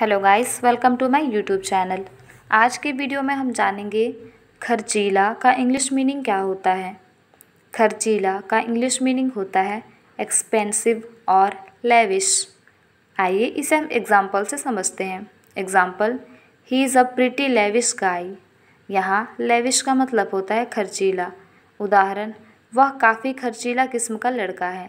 hello guys welcome to my YouTube channel आज के video में हम जानेंगे खर्चीला का इंग्लिश मीनिंग क्या होता है खर्चीला का इंग्लिश मीनिंग होता है एक्सपेंसिव और लेविश आइए इसे हम एग्ज़ाम्पल से समझते हैं एग्ज़ाम्पल ही is a pretty lavish guy यहाँ लेविश का मतलब होता है खर्चीला उदाहरण वह काफ़ी खर्चीला किस्म का लड़का है